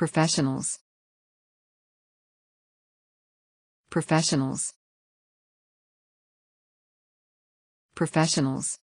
Professionals. Professionals. Professionals.